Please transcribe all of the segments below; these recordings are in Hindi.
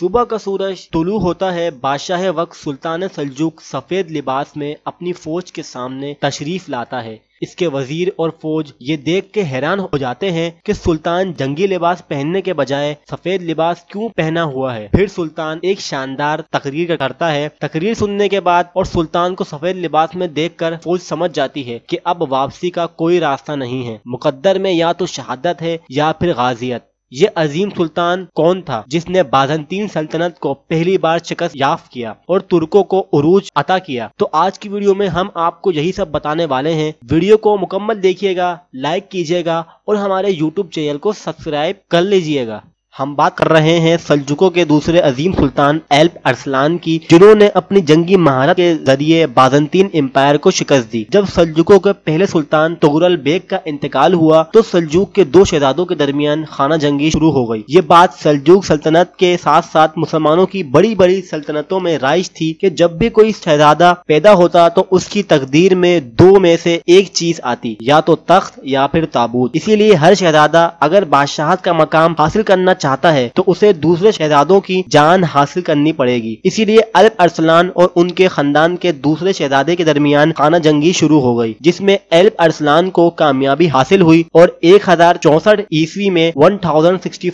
सुबह का सूरज तुलू होता है बादशाह वक्त सुल्तान सलजुक सफेद लिबास में अपनी फौज के सामने तशरीफ लाता है इसके वजीर और फौज ये देख के हैरान हो जाते हैं कि सुल्तान जंगी लिबास पहनने के बजाय सफेद लिबास क्यों पहना हुआ है फिर सुल्तान एक शानदार तकरीर करता है तकरीर सुनने के बाद और सुल्तान को सफेद लिबास में देखकर फौज समझ जाती है कि अब वापसी का कोई रास्ता नहीं है मुकद्दर में या तो शहादत है या फिर गाजियत ये अजीम सुल्तान कौन था जिसने बाजंतीन सल्तनत को पहली बार शिकस्त याफ किया और तुर्कों को उरूज अता किया तो आज की वीडियो में हम आपको यही सब बताने वाले हैं वीडियो को मुकम्मल देखिएगा लाइक कीजिएगा और हमारे यूट्यूब चैनल को सब्सक्राइब कर लीजिएगा हम बात कर रहे हैं सलजुकों के दूसरे अजीम सुल्तान एल्प अरसलान की जिन्होंने अपनी जंगी महारत के जरिए बाजंतीन एम्पायर को शिकस्त दी जब सलजुकों के पहले सुल्तान तुगरल बेग का इंतकाल हुआ तो सलजुक के दो शहजादों के दरमियान खाना जंगी शुरू हो गई ये बात सलजुक सल्तनत के साथ साथ मुसलमानों की बड़ी बड़ी सल्तनतों में राइज थी की जब भी कोई शहजादा पैदा होता तो उसकी तकदीर में दो में से एक चीज आती या तो तख्त या फिर ताबूत इसीलिए हर शहजादा अगर बादशाहत का मकाम हासिल करना चाहता है तो उसे दूसरे शहजादों की जान हासिल करनी पड़ेगी इसीलिए अल्प अरसलान और उनके खानदान के दूसरे शहजादे के दरमियान खाना जंगी शुरू हो गई जिसमे अल्प अरसलान को कामयाबी हासिल हुई और एक हजार चौसठ ईस्वी में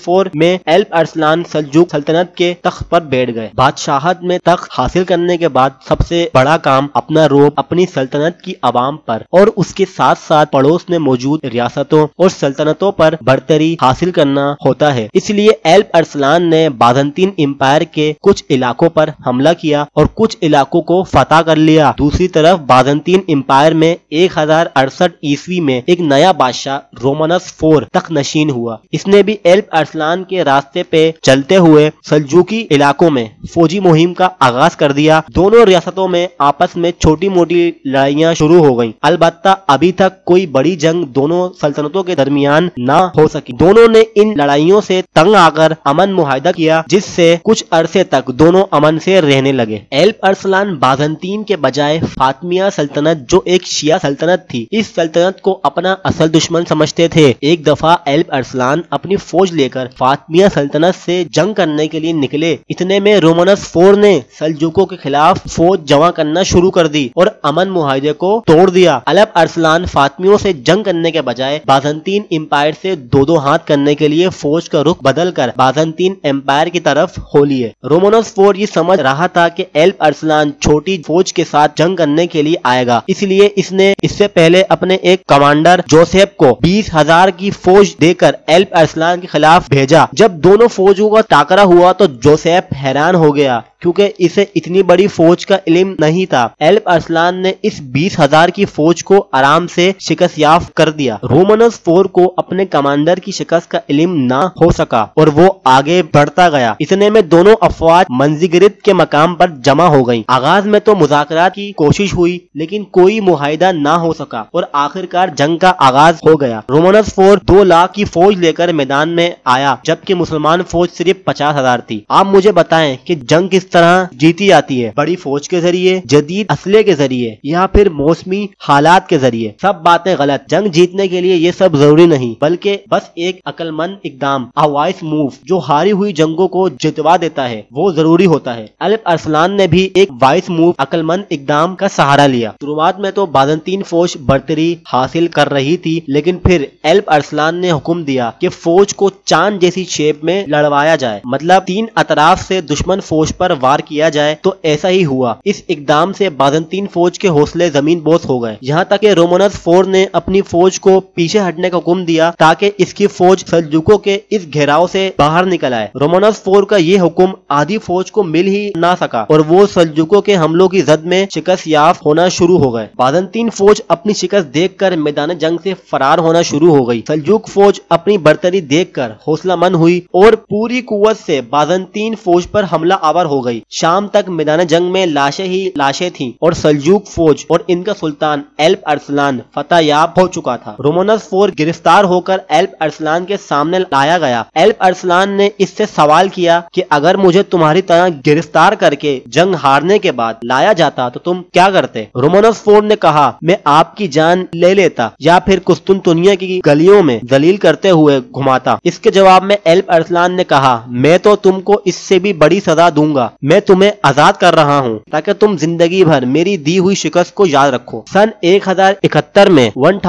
फोर में अल्प अरसलान सलजुक सल्तनत के तख्त पर बैठ गए बादशाहत में तख्त हासिल करने के बाद सबसे बड़ा काम अपना रोब अपनी सल्तनत की आवाम पर और उसके साथ साथ पड़ोस में मौजूद रियासतों और सल्तनतों पर बढ़तरी हासिल करना होता है इसलिए लिए एल्प अरसलान ने बाधनतीन एम्पायर के कुछ इलाकों पर हमला किया और कुछ इलाकों को फतेह कर लिया दूसरी तरफ बाधनतीन एम्पायर में एक हजार अड़सठ ईस्वी में एक नया बादशाह रोमनस फोर तक नशीन हुआ इसने भी एल्प अरसलान के रास्ते पे चलते हुए सलजुकी इलाकों में फौजी मुहिम का आगाज कर दिया दोनों रियासतों में आपस में छोटी मोटी लड़ाइयाँ शुरू हो गयी अलबत्ता अभी तक कोई बड़ी जंग दोनों सल्तनतों के दरमियान ना हो सकी दोनों ने इन लड़ाइयों से तंग आकर अमन मुहिदा किया जिससे कुछ अरसे तक दोनों अमन से रहने लगे एल्प अरसलान बाजंतीन के बजाय फातमिया सल्तनत जो एक शिया सल्तनत थी इस सल्तनत को अपना असल दुश्मन समझते थे एक दफा एल्प अरसलान अपनी फौज लेकर फातमिया सल्तनत से जंग करने के लिए निकले इतने में रोमनस फोर ने सलजुकों के खिलाफ फौज जमा करना शुरू कर दी और अमन मुहिदे को तोड़ दिया अलब अरसलान फातमियों से जंग करने के बजाय बाजंतीन एम्पायर से दो दो हाथ करने के लिए फौज का रुख बदलकर बाजंतीन एम्पायर की तरफ हो लिए रोमानोव फोर ये समझ रहा था कि एल्प अरसलान छोटी फौज के साथ जंग करने के लिए आएगा इसलिए इसने इससे पहले अपने एक कमांडर जोसेफ को बीस हजार की फौज देकर एल्प अरसलान के खिलाफ भेजा जब दोनों फौजों का टाकरा हुआ तो जोसेफ हैरान हो गया क्योंकि इसे इतनी बड़ी फौज का इलम नहीं था एल्प अरसलान ने इस बीस हजार की फौज को आराम से शिकस्त याफ कर दिया रोमनस फोर को अपने कमांडर की शिकस्त का इलम ना हो सका और वो आगे बढ़ता गया इतने में दोनों अफवाज मंजिगरित के मकाम पर जमा हो गयी आगाज में तो मुजाकर की कोशिश हुई लेकिन कोई मुहिदा ना हो सका और आखिरकार जंग का आगाज हो गया रोमनस फोर दो लाख की फौज लेकर मैदान में आया जबकि मुसलमान फौज सिर्फ पचास हजार थी आप मुझे बताएं कि जंग किस तरह जीती जाती है बड़ी फौज के जरिए जदीद असले के जरिए या फिर मौसमी हालात के जरिए सब बातें गलत जंग जीतने के लिए ये सब जरूरी नहीं बल्कि बस एक अकलमंद इकदाम अवाइस मूव जो हारी हुई जंगों को जितवा देता है वो जरूरी होता है अलिफ अरसलान ने भी एक वाइस मूव अकलमंद इकदाम का सहारा लिया शुरुआत में तो बाजनतीन फौज बढ़तरी हासिल कर रही थी लेकिन फिर एल्प अरसलान ने हुक्म दिया कि फौज को चांद जैसी शेप में लड़वाया जाए मतलब तीन अतराफ से दुश्मन फौज पर वार किया जाए तो ऐसा ही हुआ इस इकदाम से बाजंतीन फौज के हौसले जमीन बोस हो गए यहाँ तक रोमनस फोर ने अपनी फौज को पीछे हटने का हुक्म दिया ताकि इसकी फौज सलजुकों के इस घेराव से बाहर निकल आए रोमनस फोर का ये हुक्म आधी फौज को मिल ही ना सका और वो सलजुकों के हमलों की जद में शिकस्त याफ होना शुरू हो गए बाजंतीन फौज अपनी शिकस्त देख कर मैदान जंग से फरार होना शुरू हो गई सलजुक फौज अपनी बर्तरी देख कर हौसला मंद हुई और पूरी कुत से बाजंतीन फौज पर हमला आवर हो गई गई शाम तक मैदान जंग में लाशें ही लाशें थीं और सलजूक फौज और इनका सुल्तान एल्प अरसलान याब हो चुका था रोमोनस फोर गिरफ्तार होकर एल्प अरसलान के सामने लाया गया एल्प अरसलान ने इससे सवाल किया कि अगर मुझे तुम्हारी तरह गिरफ्तार करके जंग हारने के बाद लाया जाता तो तुम क्या करते रोमोनस फोर ने कहा मैं आपकी जान ले लेता या फिर कुस्तुन दुनिया की गलियों में दलील करते हुए घुमाता इसके जवाब में एल्प अरसलान ने कहा मैं तो तुमको इससे भी बड़ी सजा दूंगा मैं तुम्हें आजाद कर रहा हूँ ताकि तुम जिंदगी भर मेरी दी हुई शिकस्त को याद रखो सन एक हजार इकहत्तर में वन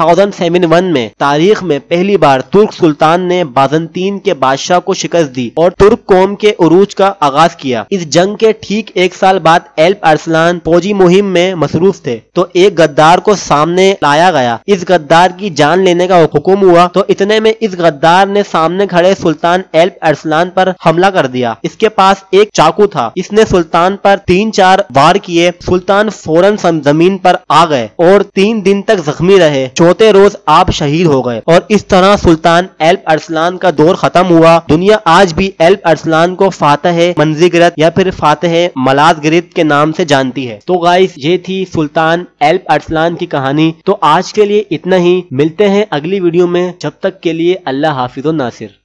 वन में तारीख में पहली बार तुर्क सुल्तान ने बाजंतीन के बादशाह को शिकस्त दी और तुर्क कौम के उरूज का आगाज किया इस जंग के ठीक एक साल बाद एल्प अरसलान फौजी मुहिम में मसरूफ थे तो एक गद्दार को सामने लाया गया इस गद्दार की जान लेने का हुक्म हुआ तो इतने में इस गद्दार ने सामने खड़े सुल्तान एल्प अरसलान पर हमला कर दिया इसके पास एक चाकू था इसने सुल्तान पर तीन चार वार किए सुल्तान फौरन जमीन पर आ गए और तीन दिन तक जख्मी रहे चौथे रोज आप शहीद हो गए और इस तरह सुल्तान एल्प अरसलान का दौर खत्म हुआ दुनिया आज भी एल्प अरसलान को फातह मंजिगरत या फिर फातह मलाजगिरत के नाम से जानती है तो गाइस ये थी सुल्तान एल्प अरसलान की कहानी तो आज के लिए इतना ही मिलते हैं अगली वीडियो में जब तक के लिए अल्लाह हाफिज नासिर